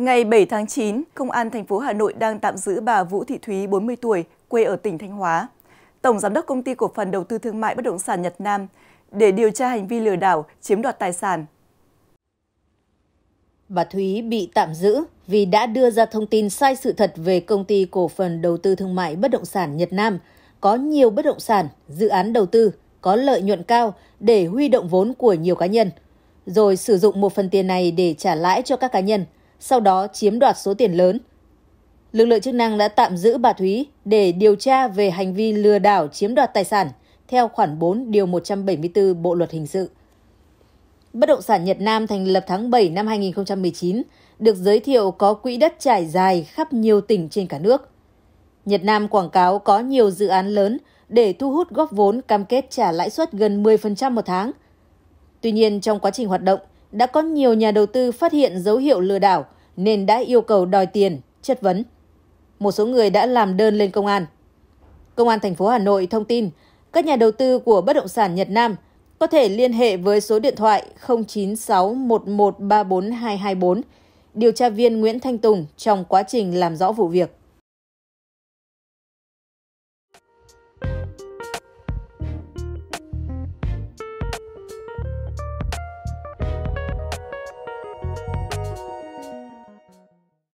Ngày 7 tháng 9, Công an thành phố Hà Nội đang tạm giữ bà Vũ Thị Thúy, 40 tuổi, quê ở tỉnh Thanh Hóa, Tổng Giám đốc Công ty Cổ phần Đầu tư Thương mại Bất động sản Nhật Nam, để điều tra hành vi lừa đảo, chiếm đoạt tài sản. Bà Thúy bị tạm giữ vì đã đưa ra thông tin sai sự thật về Công ty Cổ phần Đầu tư Thương mại Bất động sản Nhật Nam, có nhiều bất động sản, dự án đầu tư, có lợi nhuận cao để huy động vốn của nhiều cá nhân, rồi sử dụng một phần tiền này để trả lãi cho các cá nhân – sau đó chiếm đoạt số tiền lớn. Lực lượng chức năng đã tạm giữ bà Thúy để điều tra về hành vi lừa đảo chiếm đoạt tài sản theo khoản 4 điều 174 Bộ luật hình sự. Bất động sản Nhật Nam thành lập tháng 7 năm 2019 được giới thiệu có quỹ đất trải dài khắp nhiều tỉnh trên cả nước. Nhật Nam quảng cáo có nhiều dự án lớn để thu hút góp vốn cam kết trả lãi suất gần 10% một tháng. Tuy nhiên, trong quá trình hoạt động, đã có nhiều nhà đầu tư phát hiện dấu hiệu lừa đảo – nên đã yêu cầu đòi tiền, chất vấn. Một số người đã làm đơn lên công an. Công an thành phố Hà Nội thông tin, các nhà đầu tư của bất động sản Nhật Nam có thể liên hệ với số điện thoại 0961134224, điều tra viên Nguyễn Thanh Tùng trong quá trình làm rõ vụ việc.